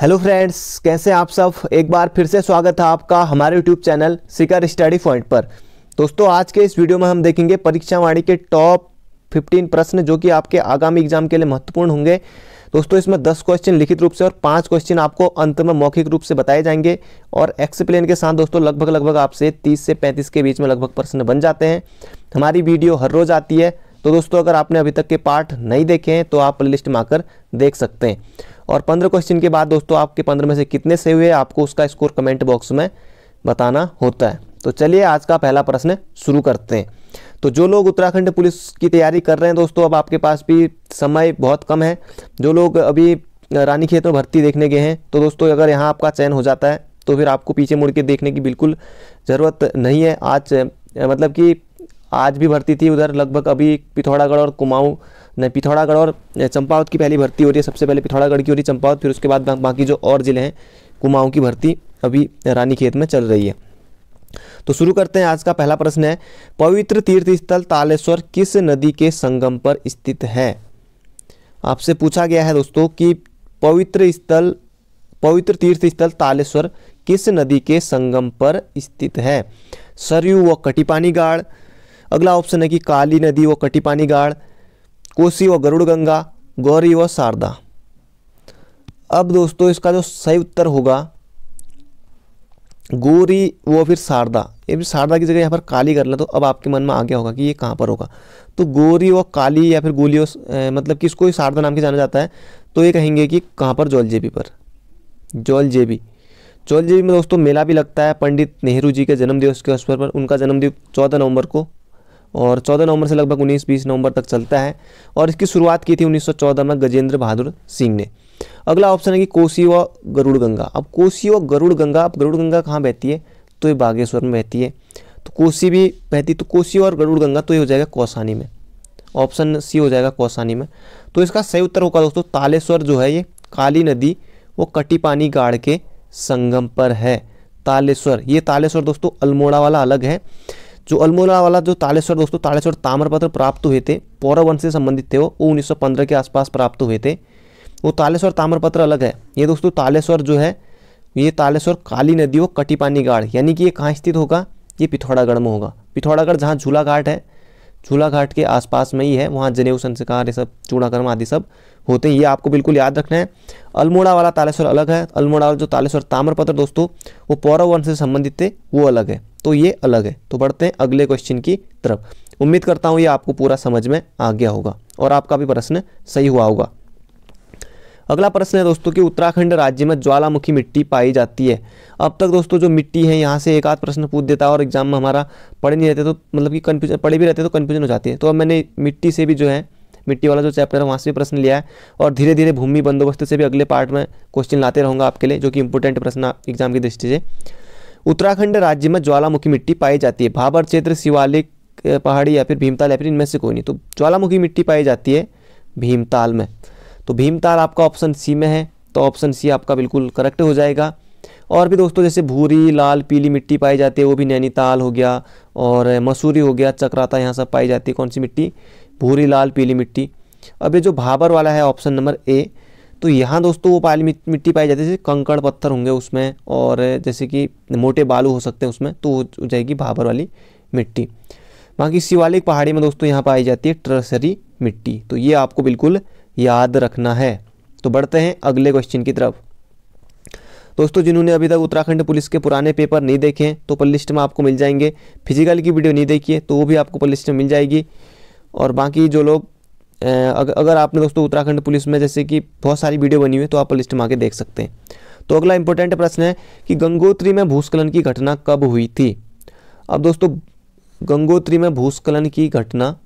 hello friends कैसे आप सब एक बार फिर से स्वागत है आपका हमारे YouTube channel Sikar study point पर दोस्तों आज के इस वीडियो में हम देखेंगे परीक्षावाणी के टॉप 15 प्रश्न जो कि आपके आगामी एग्जाम के लिए महत्वपूर्ण होंगे दोस्तों इसमें 10 क्वेश्चन लिखित रूप से और 5 क्वेश्चन आपको अंत में मौखिक रूप से बताए जाएंगे और एक्सप्लेन के साथ दोस्तों लगभग लगभग आपसे 30 से 35 के बीच में लगभग प्रश्न बन जाते हैं हमारी वीडियो हर रोज़ आती है तो दोस्तों अगर आपने अभी तक के पार्ट नहीं देखे हैं तो आप प्ले लिस्ट में आकर देख सकते हैं और पंद्रह क्वेश्चन के बाद दोस्तों आपके पंद्रह में से कितने से हुए आपको उसका स्कोर कमेंट बॉक्स में बताना होता है तो चलिए आज का पहला प्रश्न शुरू करते हैं तो जो लोग उत्तराखंड पुलिस की तैयारी कर रहे हैं दोस्तों अब आपके पास भी समय बहुत कम है जो लोग अभी रानी खेत में भर्ती देखने गए हैं तो दोस्तों अगर यहाँ आपका चयन हो जाता है तो फिर आपको पीछे मुड़ के देखने की बिल्कुल ज़रूरत नहीं है आज मतलब कि आज भी भर्ती थी उधर लगभग अभी पिथौरागढ़ और कुमाऊँ पिथौरागढ़ और चंपावत की पहली भर्ती हो रही है सबसे पहले पिथौरागढ़ की हो रही है चंपावत फिर उसके बाद बाकी जो और ज़िले हैं कुमाऊँ की भर्ती अभी रानीखेत में चल रही है तो शुरू करते हैं आज का पहला प्रश्न है पवित्र तीर्थ स्थल तालेश्वर किस नदी के संगम पर स्थित है आपसे पूछा गया है दोस्तों कि पवित्र स्थल पवित्र तीर्थ स्थल तालेश्वर किस नदी के संगम पर स्थित है सरयू व कटिपानी गाड़ अगला ऑप्शन है कि काली नदी व कटिपानी गाड़ कोसी व गरुड़ गंगा गौरी व शारदा अब दोस्तों इसका जो सही उत्तर होगा गौरी व फिर शारदा ये भी शारदा की जगह यहाँ पर काली कर लें तो अब आपके मन में आ गया होगा कि ये कहाँ पर होगा तो गौरी व काली या फिर गोली व मतलब कि इसको शारदा नाम के जाना जाता है तो ये कहेंगे कि कहाँ पर जौल जेबी पर जौल जेबी जौल जेबी में दोस्तों मेला भी लगता है पंडित नेहरू जी के जन्मदिवस के अवसर पर उनका जन्मदिन चौदह नवंबर को और 14 नवंबर से लगभग 19-20 नवंबर तक चलता है और इसकी शुरुआत की थी 1914 में गजेंद्र बहादुर सिंह ने अगला ऑप्शन है कि कोसी व गरुड़ गंगा अब कोसी व गरुड़ गंगा अब गरुड़ गंगा कहाँ बहती है तो ये बागेश्वर में बहती है तो कोसी भी बहती तो कोसी और गरुड़ गंगा तो ये हो जाएगा कौसानी में ऑप्शन सी हो जाएगा कौसानी में तो इसका सही उत्तर होगा दोस्तों तालेश्वर जो है ये काली नदी वो कटीपानी गाड़ के संगम पर है तालेश्वर ये तालेश्वर दोस्तों अल्मोड़ा वाला अलग है जो अल्मोला वाला जो तालेश्वर दोस्तों तालेश्वर ताम्रपत्र प्राप्त हुए थे पौरव वंश से संबंधित थे वो वो के आसपास प्राप्त हुए थे वो तालेश्वर ताम्रपत्र अलग है ये दोस्तों तालेश्वर जो है ये तालेश्वर काली नदी वो कटिपानी गाढ़ यानी कि ये कहाँ स्थित होगा ये पिथौरागढ़ में होगा पिथौरागढ़ जहाँ झूला घाट है झूला घाट के आसपास में ही है वहाँ जनेऊ संस्कार ये सब चूड़ाकर्म आदि सब होते हैं ये आपको बिल्कुल याद रखना है अल्मोड़ा वाला तालेश्वर अलग है अल्मोड़ा वाला जो तालेश्वर ताम्रपत्र दोस्तों वो पौरव वंश से संबंधित थे वो अलग है तो ये अलग है तो बढ़ते हैं अगले क्वेश्चन की तरफ उम्मीद करता हूँ ये आपको पूरा समझ में आ गया होगा और आपका भी प्रश्न सही हुआ होगा अगला प्रश्न है दोस्तों कि उत्तराखंड राज्य में ज्वालामुखी मिट्टी पाई जाती है अब तक दोस्तों जो मिट्टी है यहाँ से एक आध प्रश्न पूछ देता है और एग्जाम में हमारा पढ़े नहीं रहते तो मतलब कि कन्फ्यूजन पढ़े भी रहते तो कन्फ्यूजन हो जाती है तो अब मैंने मिट्टी से भी जो है मिट्टी वाला जो चैप्टर है वहाँ से भी प्रश्न लिया है और धीरे धीरे भूमि बंदोबस्त से भी अगले पार्ट में क्वेश्चन लाते रहूँगा आपके लिए जो कि इंपॉर्टेंट प्रश्न एग्जाम की दृष्टि से उत्तराखंड राज्य में ज्वालामुखी मिट्टी पाई जाती है भाबर क्षेत्र शिवालिक पहाड़ी या फिर भीमताल या फिर इनमें से कोई नहीं तो ज्वालामुखी मिट्टी पाई जाती है भीमताल में तो भीमताल आपका ऑप्शन सी में है तो ऑप्शन सी आपका बिल्कुल करेक्ट हो जाएगा और भी दोस्तों जैसे भूरी लाल पीली मिट्टी पाई जाती है वो भी नैनीताल हो गया और मसूरी हो गया चक्राता यहाँ सब पाई जाती है कौन सी मिट्टी भूरी लाल पीली मिट्टी अब ये जो भाबर वाला है ऑप्शन नंबर ए तो यहाँ दोस्तों वो पाली मिट्टी पाई जाती है जैसे कंकड़ पत्थर होंगे उसमें और जैसे कि मोटे बालू हो सकते हैं उसमें तो हो जाएगी भाबर वाली मिट्टी बाकी शिवालिक पहाड़ी में दोस्तों यहाँ पाई जाती है ट्रसरी मिट्टी तो ये आपको बिल्कुल याद रखना है तो बढ़ते हैं अगले क्वेश्चन की तरफ दोस्तों जिन्होंने अभी तक उत्तराखंड पुलिस के पुराने पेपर नहीं देखे हैं तो पल लिस्ट में आपको मिल जाएंगे फिजिकल की वीडियो नहीं देखी है तो वो भी आपको पल लिस्ट में मिल जाएगी और बाकी जो लोग अगर आपने दोस्तों उत्तराखंड पुलिस में जैसे कि बहुत सारी वीडियो बनी हुई है तो आप लिस्ट में आके देख सकते हैं तो अगला इंपॉर्टेंट प्रश्न है कि गंगोत्री में भूस्खलन की घटना कब हुई थी अब दोस्तों गंगोत्री में भूस्खलन की घटना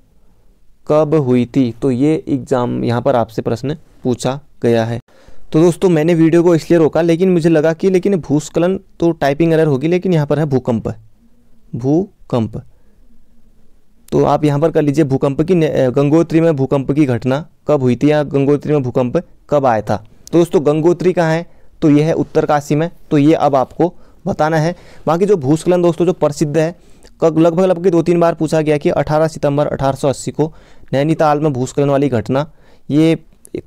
कब हुई थी तो ये एग्ज़ाम यहाँ पर आपसे प्रश्न पूछा गया है तो दोस्तों मैंने वीडियो को इसलिए रोका लेकिन मुझे लगा कि लेकिन भूस्खलन तो टाइपिंग एरर होगी लेकिन यहाँ पर है भूकंप भूकंप तो आप यहाँ पर कर लीजिए भूकंप की गंगोत्री में भूकंप की घटना कब हुई थी या गंगोत्री में भूकंप कब आया था तो दोस्तों गंगोत्री कहाँ है तो यह है उत्तरकाशी में तो ये अब आपको बताना है बाकी जो भूस्खलन दोस्तों जो प्रसिद्ध है लगभग लगभग दो तीन बार पूछा गया कि 18 सितंबर 1880 को नैनीताल में भूस्खलन वाली घटना ये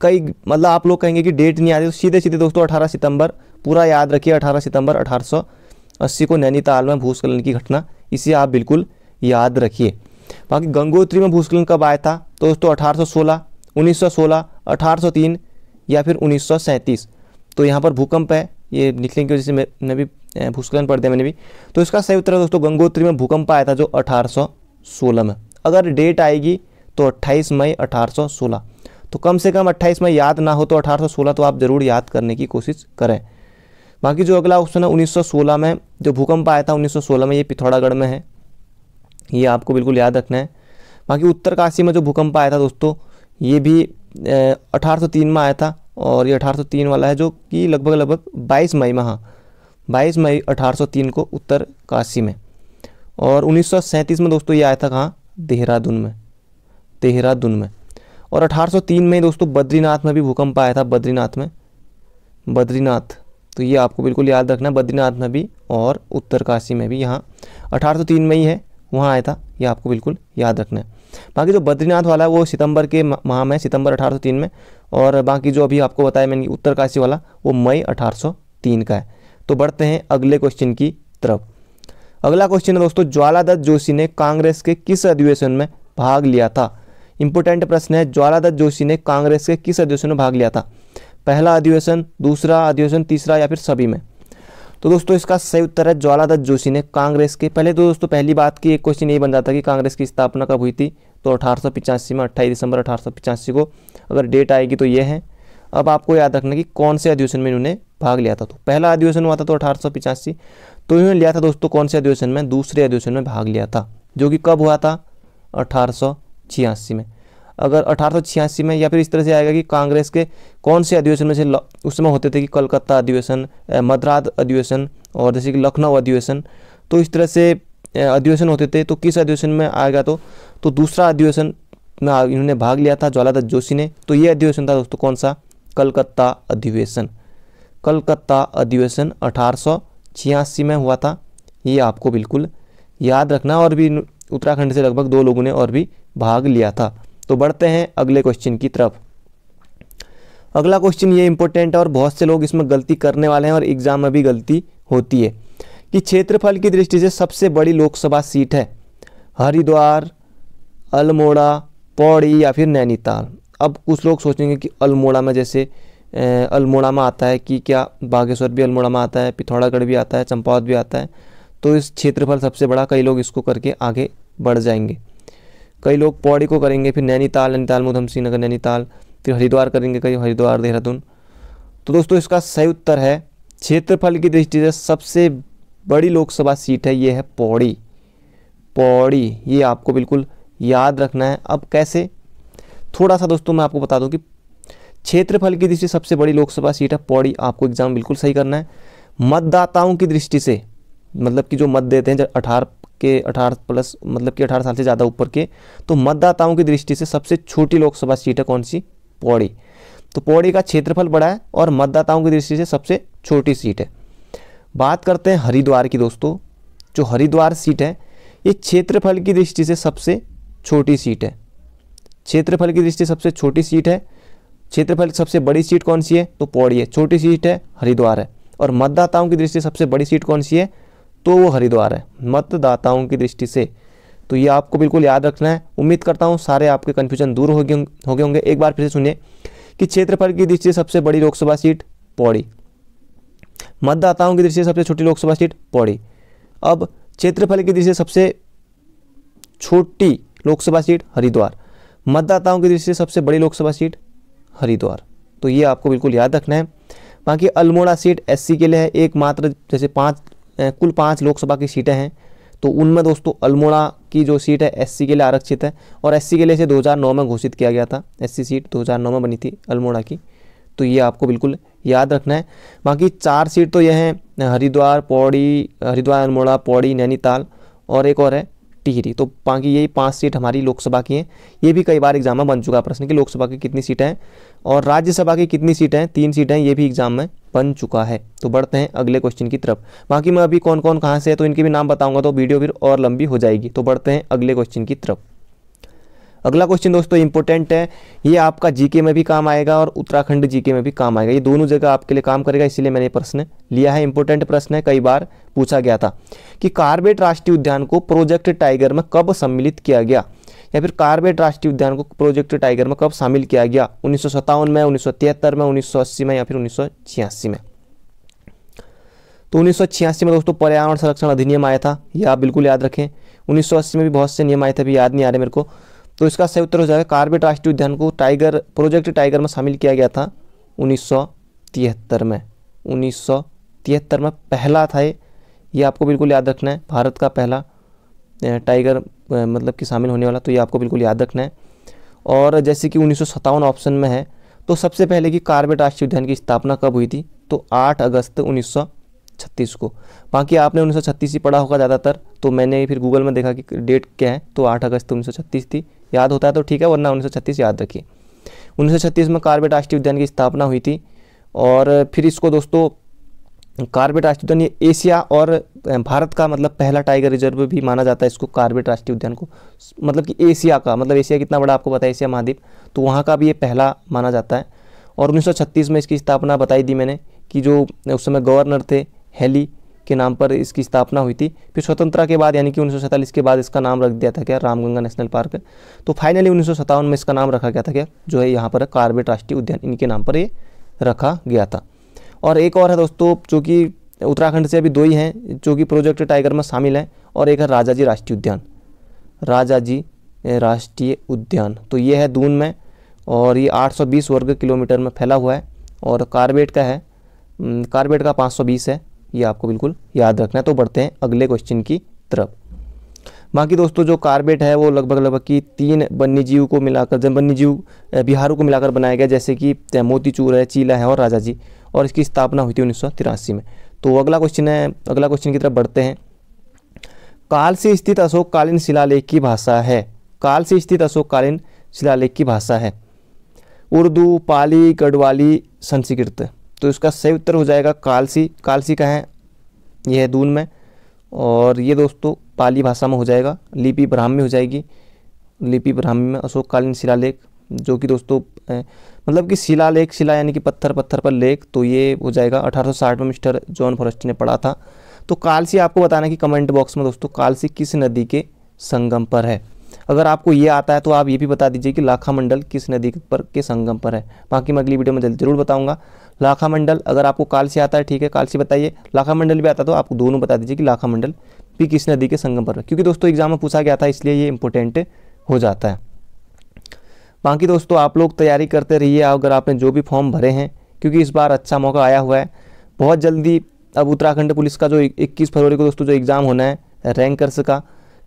कई मतलब आप लोग कहेंगे कि डेट नहीं आ रही तो सीधे सीधे दोस्तों अठारह सितंबर पूरा याद रखिए अठारह सितंबर अस्सी को नैनीताल में भूस्खलन की घटना इसे आप बिल्कुल याद रखिए बाकी गंगोत्री में भूस्खलन कब आया था तो दोस्तों अठारह सौ सोलह उन्नीस सौ सौ सोलह अठारह तीन या फिर उन्नीस सौ सैंतीस तो यहाँ पर भूकंप है ये निकलेंगे की वजह से मैंने भी भूस्खलन पढ़ दिया मैंने भी तो इसका सही उत्तर दोस्तों गंगोत्री में भूकंप आया था जो सोलह में अगर डेट आएगी तो अट्ठाईस मई सोलह तो कम से कम अट्ठाईस मई याद ना हो तो सोलह तो आप ज़रूर याद करने की कोशिश करें बाकी जो अगला ऑप्शन है 1916 में जो भूकंप आया था 1916 में ये पिथौरागढ़ में है ये आपको बिल्कुल याद रखना है बाकी उत्तरकाशी में जो भूकंप आया था दोस्तों ये भी अठारह में आया था और ये 1803 वाला है जो कि लगभग लगभग 22 मई में हाँ बाईस मई 1803 को उत्तर काशी में और 1937 में दोस्तों ये आया था कहाँ देहरादून में देहरादून में और 1803 में दोस्तों बद्रीनाथ में भी भूकंप आया था बद्रीनाथ में बद्रीनाथ तो ये आपको बिल्कुल याद रखना है बद्रीनाथ में भी और उत्तरकाशी में भी यहाँ तीन में ही है वहाँ आया था ये आपको बिल्कुल याद रखना है बाकी जो बद्रीनाथ वाला है वो सितंबर के माह में सितंबर 1803 में और बाकी जो अभी आपको बताया मैंने उत्तरकाशी वाला वो मई 1803 का है तो बढ़ते हैं अगले क्वेश्चन की तरफ अगला क्वेश्चन है दोस्तों ज्वालादत्त जोशी ने कांग्रेस के किस अधिवेशन में भाग लिया था इंपॉर्टेंट प्रश्न है ज्वालादत्त जोशी ने कांग्रेस के किस अधिवेशन में भाग लिया था पहला अधिवेशन दूसरा अधिवेशन तीसरा या फिर सभी में तो दोस्तों इसका सही उत्तर है ज्वाला दत्त जोशी ने कांग्रेस के पहले तो दोस्तों पहली बात की एक क्वेश्चन ये बन जाता कि कांग्रेस की स्थापना कब हुई थी तो अठारह में अट्ठाईस दिसंबर अठारह को अगर डेट आएगी तो ये है अब आपको याद रखना कि कौन से अधिवेशन में इन्होंने भाग लिया था तो पहला अधिवेशन हुआ था तो अठारह तो इन्होंने लिया था दोस्तों कौन से अधिवेशन में दूसरे अधिवेशन में भाग लिया था जो कि कब हुआ था अठारह में अगर अठारह में या फिर इस तरह से आएगा कि कांग्रेस के कौन से अधिवेशन में से उस समय होते थे कि कलकत्ता अधिवेशन मद्रास अधिवेशन और जैसे कि लखनऊ अधिवेशन तो इस तरह से अधिवेशन होते थे तो किस अधिवेशन में आएगा तो तो दूसरा अधिवेशन में इन्होंने भाग लिया था ज्वाला जोशी ने तो ये अधिवेशन था दोस्तों कौन सा कलकत्ता अधिवेशन कलकत्ता अधिवेशन अठारह में हुआ था ये आपको बिल्कुल याद रखना और भी उत्तराखंड से लगभग दो लोगों ने और भी भाग लिया था तो बढ़ते हैं अगले क्वेश्चन की तरफ अगला क्वेश्चन ये इंपॉर्टेंट है और बहुत से लोग इसमें गलती करने वाले हैं और एग्ज़ाम में भी गलती होती है कि क्षेत्रफल की दृष्टि से सबसे बड़ी लोकसभा सीट है हरिद्वार अल्मोड़ा पौड़ी या फिर नैनीताल अब कुछ लोग सोचेंगे कि अल्मोड़ा में जैसे अल्मोड़ा में आता है कि क्या बागेश्वर भी अल्मोड़ा में आता है पिथौरागढ़ भी आता है चंपावत भी आता है तो इस क्षेत्रफल सबसे बड़ा कई लोग इसको करके आगे बढ़ जाएंगे कई लोग पौड़ी को करेंगे फिर नैनीताल नैनीताल में उधमसिंह नगर नैनीताल फिर हरिद्वार करेंगे कई हरिद्वार देहरादून तो दोस्तों इसका सही उत्तर है क्षेत्रफल की दृष्टि से सबसे बड़ी लोकसभा सीट है ये है पौड़ी पौड़ी ये आपको बिल्कुल याद रखना है अब कैसे थोड़ा सा दोस्तों मैं आपको बता दूं कि क्षेत्रफल की दृष्टि सबसे बड़ी लोकसभा सीट है पौड़ी आपको एग्ज़ाम बिल्कुल सही करना है मतदाताओं की दृष्टि से मतलब कि जो मत देते हैं जब अठारह के 18 प्लस मतलब कि 18 साल से ज़्यादा ऊपर के तो मतदाताओं की दृष्टि से सबसे छोटी लोकसभा सीट है कौन सी पौड़ी तो पौड़ी का क्षेत्रफल बड़ा है और मतदाताओं की दृष्टि से सबसे छोटी सीट है बात करते हैं हरिद्वार की दोस्तों जो हरिद्वार सीट है ये क्षेत्रफल की दृष्टि से सबसे छोटी सीट है क्षेत्रफल की दृष्टि सबसे छोटी सीट है क्षेत्रफल सबसे बड़ी सीट कौन सी है तो पौड़ी है छोटी सीट है हरिद्वार है और मतदाताओं की दृष्टि सबसे बड़ी सीट कौन सी है तो वो हरिद्वार है मतदाताओं की दृष्टि से तो ये आपको बिल्कुल याद रखना है उम्मीद करता हूँ सारे आपके कन्फ्यूजन दूर हो गए हो गए होंगे एक बार फिर से सुनिए कि क्षेत्रफल की दृष्टि से सबसे बड़ी लोकसभा सीट पौड़ी मतदाताओं की दृष्टि से सबसे छोटी लोकसभा सीट पौड़ी अब क्षेत्रफल की दृष्टि से सबसे छोटी लोकसभा सीट हरिद्वार मतदाताओं की दृष्टि से सबसे बड़ी लोकसभा सीट हरिद्वार तो ये आपको बिल्कुल याद रखना है बाकी अल्मोड़ा सीट एससी के लिए है एकमात्र जैसे पांच कुल पाँच लोकसभा की सीटें हैं तो उनमें दोस्तों अल्मोड़ा की जो सीट है एससी के लिए आरक्षित है और एससी के लिए इसे 2009 में घोषित किया गया था एससी सीट 2009 में बनी थी अल्मोड़ा की तो ये आपको बिल्कुल याद रखना है बाकी चार सीट तो यह हैं हरिद्वार पौड़ी हरिद्वार अल्मोड़ा पौड़ी नैनीताल और एक और है टिहरी तो बाकी यही पाँच सीट हमारी लोकसभा की हैं ये भी कई बार एग्जाम में बन चुका प्रश्न कि लोकसभा की कितनी सीटें हैं और राज्यसभा की कितनी सीटें हैं तीन सीटें हैं ये भी एग्जाम में बन चुका है तो बढ़ते हैं अगले क्वेश्चन की तरफ बाकी मैं अभी कौन कौन कहाँ से है तो इनके भी नाम बताऊंगा तो वीडियो फिर और लंबी हो जाएगी तो बढ़ते हैं अगले क्वेश्चन की तरफ अगला क्वेश्चन दोस्तों इंपॉर्टेंट है ये आपका जीके में भी काम आएगा और उत्तराखंड जीके में भी काम आएगा ये दोनों जगह आपके लिए काम करेगा इसलिए मैंने प्रश्न लिया है इंपॉर्टेंट प्रश्न है कई बार पूछा गया था कि कार्बेट राष्ट्रीय उद्यान को प्रोजेक्ट टाइगर में कब सम्मिलित किया गया या फिर कार्बेट राष्ट्रीय उद्यान को प्रोजेक्ट टाइगर में कब शामिल किया गया उन्नीस में उन्नीस में उन्नीस में या फिर उन्नीस में तो उन्नीस में दोस्तों पर्यावरण संरक्षण अधिनियम आया था यह आप बिल्कुल याद रखें उन्नीस में भी बहुत से नियम आए थे अभी याद नहीं आ रहे मेरे को तो इसका सही उत्तर हो जाएगा कार्बेट राष्ट्रीय उद्यान को टाइगर प्रोजेक्ट टाइगर में शामिल किया गया था उन्नीस में उन्नीस में पहला था ये आपको बिल्कुल याद रखना है भारत का पहला टाइगर मतलब कि शामिल होने वाला तो ये आपको बिल्कुल याद रखना है और जैसे कि उन्नीस ऑप्शन में है तो सबसे पहले कि कार्बेट राष्ट्रीय उद्यान की स्थापना कब हुई थी तो 8 अगस्त 1936 को बाकी आपने 1936 ही पढ़ा होगा ज़्यादातर तो मैंने फिर गूगल में देखा कि डेट क्या है तो 8 अगस्त 1936 थी याद होता है तो ठीक है वरना 1936 याद रखिए 1936 में कार्बेट राष्ट्रीय उद्यान की स्थापना हुई थी और फिर इसको दोस्तों कार्बेट राष्ट्रीय उद्यान ये एशिया और भारत का मतलब पहला टाइगर रिजर्व भी माना जाता है इसको कार्बेट राष्ट्रीय उद्यान को मतलब कि एशिया का मतलब एशिया कितना बड़ा आपको बताया एशिया महाद्वीप तो वहाँ का भी ये पहला माना जाता है और 1936 में इसकी स्थापना बताई दी मैंने कि जो उस समय गवर्नर थे हेली के नाम पर इसकी स्थापना हुई थी फिर स्वतंत्रता के बाद यानी कि उन्नीस के बाद इसका नाम रख दिया था क्या रामगंगा नेशनल पार्क तो फाइनली उन्नीस में इसका नाम रखा गया था क्या जो है यहाँ पर कार्बेट राष्ट्रीय उद्यान इनके नाम पर ये रखा गया था और एक और है दोस्तों जो कि उत्तराखंड से अभी दो ही हैं जो कि प्रोजेक्ट टाइगर में शामिल हैं और एक है राजा जी राष्ट्रीय उद्यान राजा जी राष्ट्रीय उद्यान तो ये है दून में और ये 820 वर्ग किलोमीटर में फैला हुआ है और कार्बेट का है कार्बेट का 520 है ये आपको बिल्कुल याद रखना है तो बढ़ते हैं अगले क्वेश्चन की तरफ बाकी दोस्तों जो कार्बेट है वो लगभग लगभग कि तीन वन्य जीव को मिलाकर जब वन्य जीव बिहारों को मिलाकर बनाया गया जैसे कि मोतीचूर है चीला है और राजा जी और इसकी स्थापना हुई थी उन्नीस में तो अगला क्वेश्चन है अगला क्वेश्चन की तरफ बढ़ते हैं काल से स्थित अशोककालीन शिलालेख की भाषा है काल से स्थित अशोककालीन शिलालेख की भाषा है उर्दू पाली गढ़वाली संस्कृत तो इसका सही उत्तर हो जाएगा कालसी कालसी का है यह है दून में और ये दोस्तों पाली भाषा में हो जाएगा लिपि ब्राह्मी हो जाएगी लिपि ब्राह्मी में अशोककालीन शिलालेख जो कि दोस्तों मतलब कि शिला लेख शिला यानी कि पत्थर पत्थर पर लेख तो ये हो जाएगा 1860 में मिस्टर जॉन फॉरेस्ट ने पढ़ा था तो कालसी आपको बताना कि कमेंट बॉक्स में दोस्तों कालसी किस नदी के संगम पर है अगर आपको ये आता है तो आप ये भी बता दीजिए कि लाखा मंडल किस नदी पर के संगम पर है बाकी मैं अगली वीडियो में जल्दी जरूर बताऊंगा लाखा मंडल अगर आपको कालसी आता है ठीक है कालसी बताइए लाखा मंडल भी आता है तो आपको दोनों बता दीजिए कि लाखा मंडल भी किस नदी के संगम पर है क्योंकि दोस्तों एग्जाम में पूछा गया था इसलिए ये इंपॉर्टेंट हो जाता है बाकी दोस्तों आप लोग तैयारी करते रहिए अगर आपने जो भी फॉर्म भरे हैं क्योंकि इस बार अच्छा मौका आया हुआ है बहुत जल्दी अब उत्तराखंड पुलिस का जो 21 फरवरी को दोस्तों जो एग्ज़ाम होना है रैंक कर सका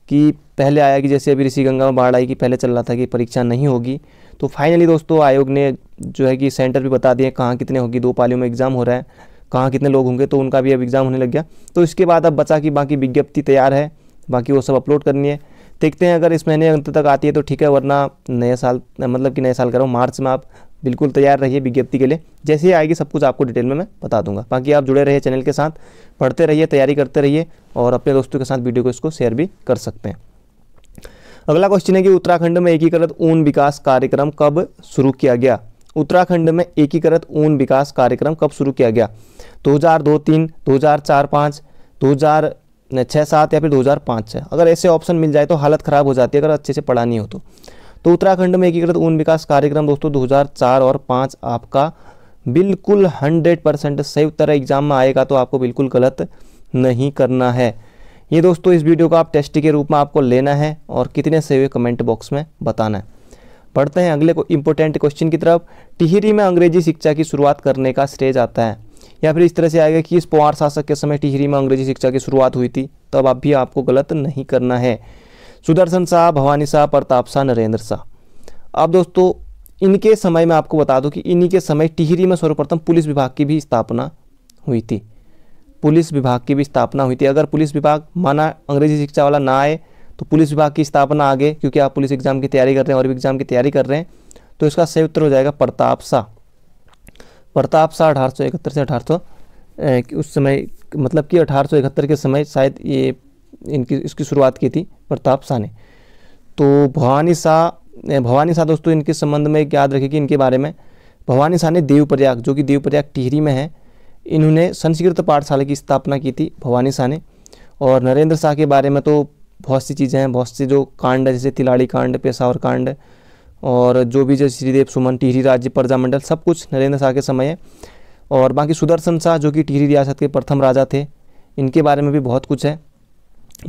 कि पहले आया कि जैसे अभी ऋषि गंगा में बाढ़ आई कि पहले चल रहा था कि परीक्षा नहीं होगी तो फाइनली दोस्तों आयोग ने जो है कि सेंटर भी बता दिए कहाँ कितने होगी दो पालियों में एग्ज़ाम हो रहा है कहाँ कितने लोग होंगे तो उनका भी अब एग्ज़ाम होने लग गया तो इसके बाद अब बचा कि बाकी विज्ञप्ति तैयार है बाकी वो सब अपलोड करनी है देखते हैं अगर इस महीने अंत तक आती है तो ठीक है वरना नए साल मतलब कि नए साल करो मार्च में आप बिल्कुल तैयार रहिए विज्ञप्ति के लिए जैसे ही आएगी सब कुछ आपको डिटेल में मैं बता दूंगा बाकी आप जुड़े रहिए चैनल के साथ पढ़ते रहिए तैयारी करते रहिए और अपने दोस्तों के साथ वीडियो को इसको शेयर भी कर सकते हैं अगला क्वेश्चन है कि उत्तराखंड में एकीकृत ऊन विकास कार्यक्रम कब शुरू किया गया उत्तराखंड में एकीकृत ऊन विकास कार्यक्रम कब शुरू किया गया दो हजार दो तीन चार पाँच हजार छः सात या फिर दो पाँच छः अगर ऐसे ऑप्शन मिल जाए तो हालत ख़राब हो जाती है अगर अच्छे से पढ़ा नहीं हो तो तो उत्तराखंड में एकीकृत ऊन विकास कार्यक्रम दोस्तों 2004 और 5 आपका बिल्कुल 100 परसेंट सही उत्तर एग्जाम में आएगा तो आपको बिल्कुल गलत नहीं करना है ये दोस्तों इस वीडियो को आप टेस्ट के रूप में आपको लेना है और कितने सही हुए कमेंट बॉक्स में बताना है पढ़ते हैं अगले को इम्पोर्टेंट क्वेश्चन की तरफ टिहरी में अंग्रेजी शिक्षा की शुरुआत करने का श्रेय जाता है या फिर इस तरह से आएगा कि इस पवार शासक के समय टिहरी में अंग्रेजी शिक्षा की शुरुआत हुई थी तब आप भी आपको गलत नहीं करना है सुदर्शन शाह भवानी शाह प्रताप शाह नरेंद्र शाह अब दोस्तों इनके समय में आपको बता दूं कि इन्हीं के समय टिहरी में सर्वप्रथम पुलिस विभाग की भी स्थापना हुई थी पुलिस विभाग की भी स्थापना हुई थी अगर पुलिस विभाग माना अंग्रेजी शिक्षा वाला ना आए तो पुलिस विभाग की स्थापना आगे क्योंकि आप पुलिस एग्ज़ाम की तैयारी कर रहे हैं और भी एग्ज़ाम की तैयारी कर रहे हैं तो इसका सही उत्तर हो जाएगा प्रताप शाह प्रताप शाह अठारह सौ इकहत्तर से अठारह उस समय मतलब कि अठारह सौ इकहत्तर के समय शायद ये इनकी इसकी शुरुआत की थी प्रताप शाह ने तो भवानी शाह भवानी शाह दोस्तों इनके संबंध में याद रखें कि इनके बारे में भवानी शाह ने देवप्रयाग जो कि देवप्रयाग टिहरी में है इन्होंने संस्कृत पाठशाला की स्थापना की थी भवानी शाह ने और नरेंद्र शाह के बारे में तो बहुत सी चीज़ें हैं बहुत से जो कांड है जैसे तिलाड़ी कांड पेशावर कांड और जो भी जैसे श्रीदेव सुमन टिहरी राज्य प्रजा मंडल सब कुछ नरेंद्र शाह के समय है और बाकी सुदर्शन शाह जो कि टिहरी रियासत के प्रथम राजा थे इनके बारे में भी बहुत कुछ है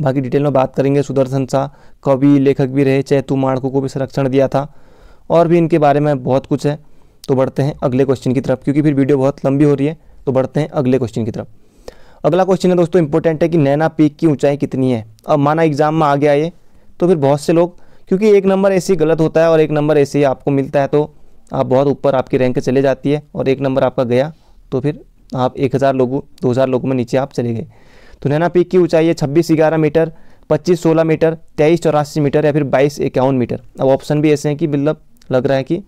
बाकी डिटेल में बात करेंगे सुदर्शन शाह कवि लेखक भी रहे चैतु माणकों को भी संरक्षण दिया था और भी इनके बारे में बहुत कुछ है तो बढ़ते हैं अगले क्वेश्चन की तरफ क्योंकि फिर वीडियो बहुत लंबी हो रही है तो बढ़ते हैं अगले क्वेश्चन की तरफ अगला क्वेश्चन है दोस्तों इंपॉर्टेंट है कि नैना पीक की ऊंचाई कितनी है अब माना एग्जाम में आ गया ये तो फिर बहुत से लोग क्योंकि एक नंबर ऐसे गलत होता है और एक नंबर ऐसे ही आपको मिलता है तो आप बहुत ऊपर आपकी रैंक चले जाती है और एक नंबर आपका गया तो फिर आप एक हज़ार लोगों दो हज़ार लोगों में नीचे आप चले गए तो नैना पीक की ऊंचाई है छब्बीस ग्यारह मीटर पच्चीस सोलह मीटर तेईस चौरासी मीटर या फिर बाईस इक्यावन मीटर अब ऑप्शन भी ऐसे हैं कि मतलब लग रहा है कि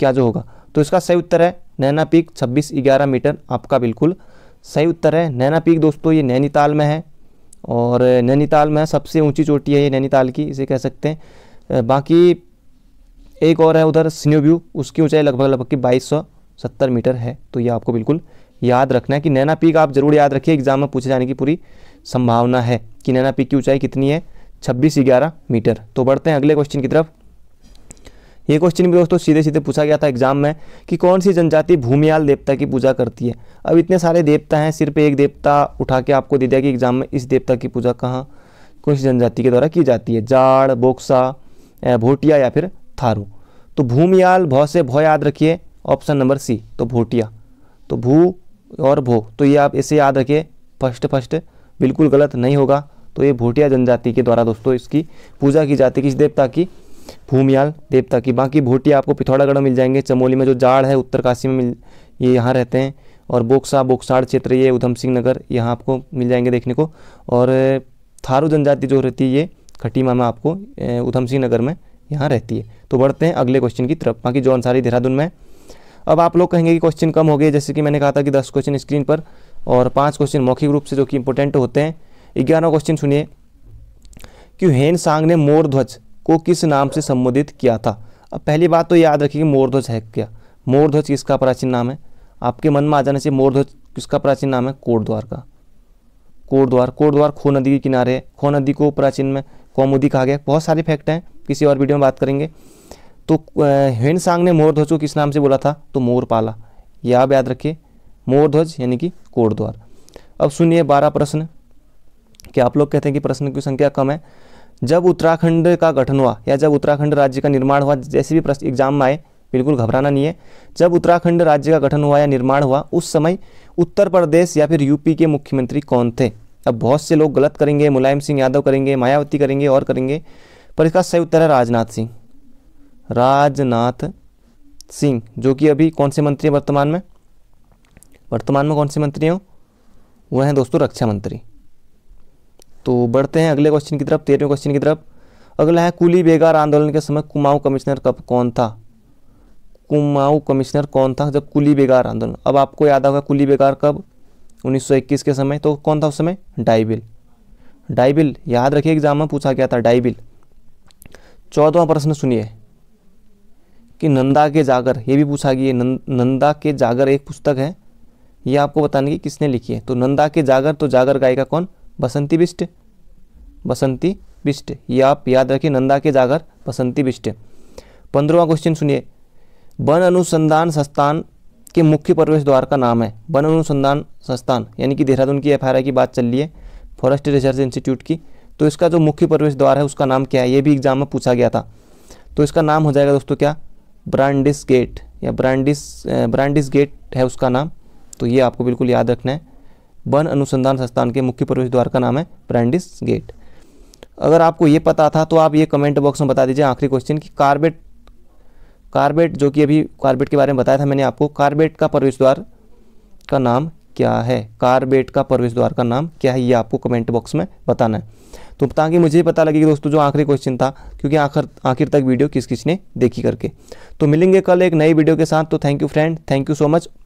क्या जो होगा तो इसका सही उत्तर है नैना पीक छब्बीस ग्यारह मीटर आपका बिल्कुल सही उत्तर है नैना पीक दोस्तों ये नैनीताल में है और नैनीताल में सबसे ऊंची चोटी है ये नैनीताल की इसे कह सकते हैं बाकी एक और है उधर स्न्यूव्यू उसकी ऊंचाई लगभग लगभग की बाईस सौ सत्तर मीटर है तो ये आपको बिल्कुल याद रखना है कि नैना पीक आप जरूर याद रखिए एग्जाम में पूछे जाने की पूरी संभावना है कि नैना पीक की ऊंचाई कितनी है छब्बीस ग्यारह मीटर तो बढ़ते हैं अगले क्वेश्चन की तरफ ये क्वेश्चन भी दोस्तों सीधे सीधे पूछा गया था एग्जाम में कि कौन सी जनजाति भूमियाल देवता की पूजा करती है अब इतने सारे देवता हैं सिर्फ एक देवता उठा के आपको दे दिया कि एग्जाम में इस देवता की पूजा कहाँ कौन सी जनजाति के द्वारा की जाती है जाड़ बोक्सा भोटिया या फिर थारू तो भूमियाल भौ से भौ याद रखिए ऑप्शन नंबर सी तो भोटिया तो भू और भो तो ये आप इसे याद रखिए फर्स्ट फर्स्ट बिल्कुल गलत नहीं होगा तो ये भोटिया जनजाति के द्वारा दोस्तों इसकी पूजा की जाती है किस देवता की भूमियाल देवता की बाकी भोटिया आपको पिथौरागढ़ में मिल जाएंगे चमोली में जो जाड़ है उत्तरकाशी में मिल ये यहाँ रहते हैं और बोक्सा बोक्साड़ क्षेत्र ये उधम सिंह नगर यहाँ आपको मिल जाएंगे देखने को और थारू जनजाति जो रहती है ये खटीमा में आपको उधम सिंह नगर में यहाँ रहती है तो बढ़ते हैं अगले क्वेश्चन की तरफ बाकी जो अंसारी देहरादून में अब आप लोग कहेंगे कि क्वेश्चन कम हो गए जैसे कि मैंने कहा था कि दस क्वेश्चन स्क्रीन पर और पाँच क्वेश्चन मौखिक रूप से जो कि इंपॉर्टेंट होते हैं ग्यारहवा क्वेश्चन सुनिए क्यों हेन सांग ने मोर ध्वज को किस नाम से संबोधित किया था अब पहली बात तो याद रखिए मोरध्वज है क्या मोरध्वज किसका प्राचीन नाम है आपके मन में आ जाने से मोरध्वज किसका प्राचीन नाम है कोटद्वार का कोटद्वार कोटद्वार खो नदी के किनारे है खो नदी को प्राचीन में कौमुदी कहा गया बहुत सारे फैक्ट हैं किसी और वीडियो में बात करेंगे तो सांग ने मोरध्वज को किस नाम से बोला था तो मोरपाला यह आप याद रखिए मोरध्वज यानी कि कोटद्वार अब सुनिए बारह प्रश्न क्या आप लोग कहते हैं कि प्रश्न की संख्या कम है जब उत्तराखंड का गठन हुआ या जब उत्तराखंड राज्य का निर्माण हुआ जैसे भी प्रश्न एग्जाम में आए बिल्कुल घबराना नहीं है जब उत्तराखंड राज्य का गठन हुआ या निर्माण हुआ उस समय उत्तर प्रदेश या फिर यूपी के मुख्यमंत्री कौन थे अब बहुत से लोग गलत करेंगे मुलायम सिंह यादव करेंगे मायावती करेंगे और करेंगे पर इसका सही उत्तर है राजनाथ सिंह राजनाथ सिंह जो कि अभी कौन से मंत्री हैं वर्तमान में वर्तमान में कौन से मंत्री हैं वह हैं दोस्तों रक्षा मंत्री तो बढ़ते हैं अगले क्वेश्चन की तरफ तेरहवें क्वेश्चन की तरफ अगला है कुली बेगार आंदोलन के समय कुमाऊं कमिश्नर कब कौन था कुमाऊं कमिश्नर कौन था जब कुली बेगार आंदोलन अब आपको याद होगा कुली बेगार कब 1921 के समय तो कौन था उस समय डाइबिल डाइबिल याद रखिए एग्जाम में पूछा गया था डाइबिल चौदवा प्रश्न सुनिए कि नंदा के जागर ये भी पूछा गया नं, नंदा के जागर एक पुस्तक है ये आपको बताने की किसने लिखी है तो नंदा के जागर तो जागर गायिका कौन बसंती बिष्ट बसंती बिष्ट ये आप याद रखिए नंदा के जागर बसंती बिष्ट पंद्रवा क्वेश्चन सुनिए वन अनुसंधान संस्थान के मुख्य प्रवेश द्वार का नाम है वन अनुसंधान संस्थान यानी कि देहरादून की एफ की बात चल रही है फॉरेस्ट रिसर्च इंस्टीट्यूट की तो इसका जो मुख्य प्रवेश द्वार है उसका नाम क्या है ये भी एग्जाम में पूछा गया था तो इसका नाम हो जाएगा दोस्तों क्या ब्रांडिस गेट या ब्रांडिस ब्रांडिस गेट है उसका नाम तो ये आपको बिल्कुल याद रखना है वन अनुसंधान संस्थान के मुख्य प्रवेश द्वार का नाम है ब्रांडिस गेट अगर आपको ये पता था तो आप ये कमेंट बॉक्स में बता दीजिए आखिरी क्वेश्चन कि कार्बेट कार्बेट जो कि अभी कार्बेट के बारे में बताया था मैंने आपको कार्बेट का प्रवेश द्वार का नाम क्या है कार्बेट का प्रवेश द्वार का नाम क्या है ये आपको कमेंट बॉक्स में बताना है तो ताकि मुझे पता लगे कि दोस्तों जो आखिरी क्वेश्चन था क्योंकि आखिर आखिर तक वीडियो किस किसने देखी करके तो मिलेंगे कल एक नई वीडियो के साथ तो thank you friend thank you so much